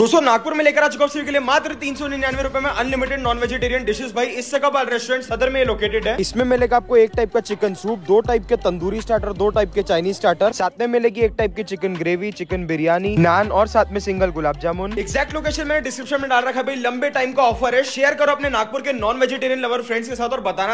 दोस्तों नागपुर में लेकर आ चुका के लिए मात्र तीन सौ निन्यानवे रुपए में अनलिमिटेड नॉन वेजिटेरियन डिशेस भाई इस जगह बाल रेस्टोरेंट सदर में लोकेटेड है इसमें मिलेगा आपको एक टाइप का चिकन सूप दो टाइप के तंदूरी स्टार्टर दो टाइप के चाइनीज स्टार्टर साथ में मिलेगी एक टाइप की chicken gravy chicken biryani naan और साथ में single gulab jamun exact location मैंने डिस्क्रिप्शन में डाल रखा भाई लंबे टाइम का ऑफर है शेयर करो अपने नागपुर के नॉन वेजिटेरियन लवर फ्रेंड्स के साथ और बताना